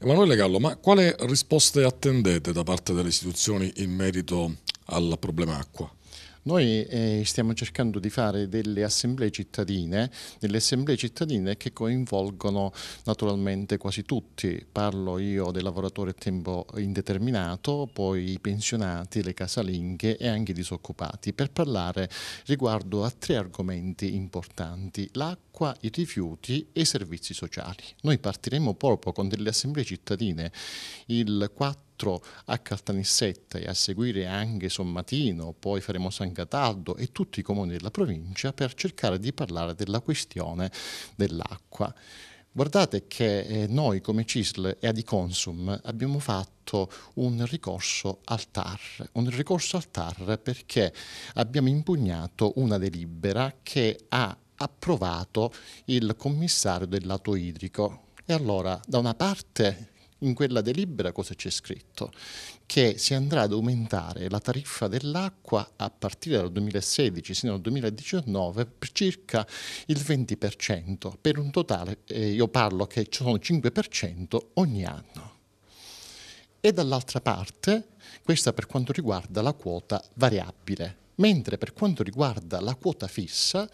Emanuele Gallo, ma quale risposte attendete da parte delle istituzioni in merito al problema acqua? Noi eh, stiamo cercando di fare delle assemblee cittadine, delle assemblee cittadine che coinvolgono naturalmente quasi tutti. Parlo io dei lavoratori a tempo indeterminato, poi i pensionati, le casalinghe e anche i disoccupati, per parlare riguardo a tre argomenti importanti, l'acqua, i rifiuti e i servizi sociali. Noi partiremo proprio con delle assemblee cittadine il 4 4 a Caltanissetta e a seguire anche Sommatino, poi faremo San Cataldo e tutti i comuni della provincia per cercare di parlare della questione dell'acqua. Guardate che eh, noi come CISL e Adiconsum abbiamo fatto un ricorso al TAR, un ricorso al TAR perché abbiamo impugnato una delibera che ha approvato il commissario del lato idrico. E allora da una parte in quella delibera cosa c'è scritto? Che si andrà ad aumentare la tariffa dell'acqua a partire dal 2016 sino al 2019 per circa il 20%, per un totale, eh, io parlo che ci sono 5% ogni anno. E dall'altra parte, questa per quanto riguarda la quota variabile, mentre per quanto riguarda la quota fissa,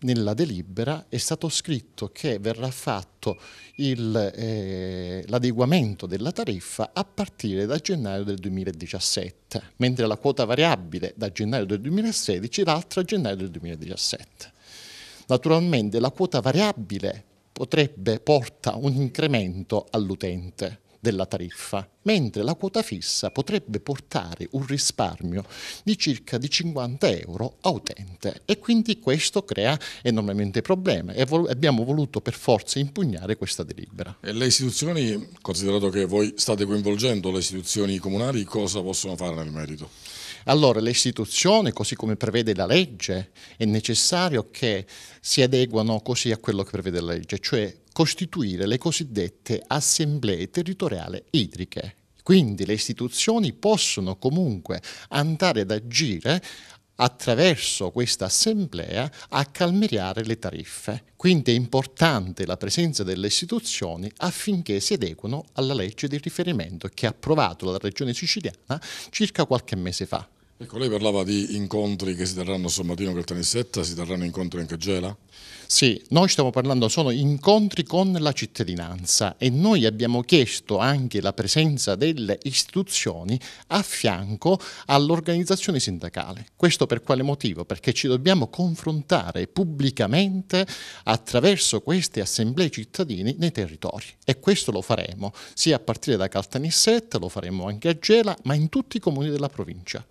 nella delibera è stato scritto che verrà fatto eh, l'adeguamento eh, della tariffa a partire da gennaio del 2017, mentre la quota variabile da gennaio del 2016 l'altra a gennaio del 2017. Naturalmente la quota variabile potrebbe porta un incremento all'utente della tariffa, mentre la quota fissa potrebbe portare un risparmio di circa di 50 euro a utente e quindi questo crea enormemente problemi e vol abbiamo voluto per forza impugnare questa delibera. E le istituzioni, considerato che voi state coinvolgendo le istituzioni comunali, cosa possono fare nel merito? Allora, le istituzioni, così come prevede la legge, è necessario che si adeguano così a quello che prevede la legge, cioè costituire le cosiddette assemblee territoriali idriche. Quindi le istituzioni possono comunque andare ad agire attraverso questa assemblea a calmierare le tariffe. Quindi è importante la presenza delle istituzioni affinché si adeguano alla legge di riferimento che ha approvato la Regione siciliana circa qualche mese fa. Ecco, lei parlava di incontri che si terranno a Sommatino Caltanissetta, si terranno incontri anche a Gela? Sì, noi stiamo parlando, sono incontri con la cittadinanza e noi abbiamo chiesto anche la presenza delle istituzioni a fianco all'organizzazione sindacale. Questo per quale motivo? Perché ci dobbiamo confrontare pubblicamente attraverso queste assemblee cittadini nei territori e questo lo faremo sia a partire da Caltanissetta, lo faremo anche a Gela, ma in tutti i comuni della provincia.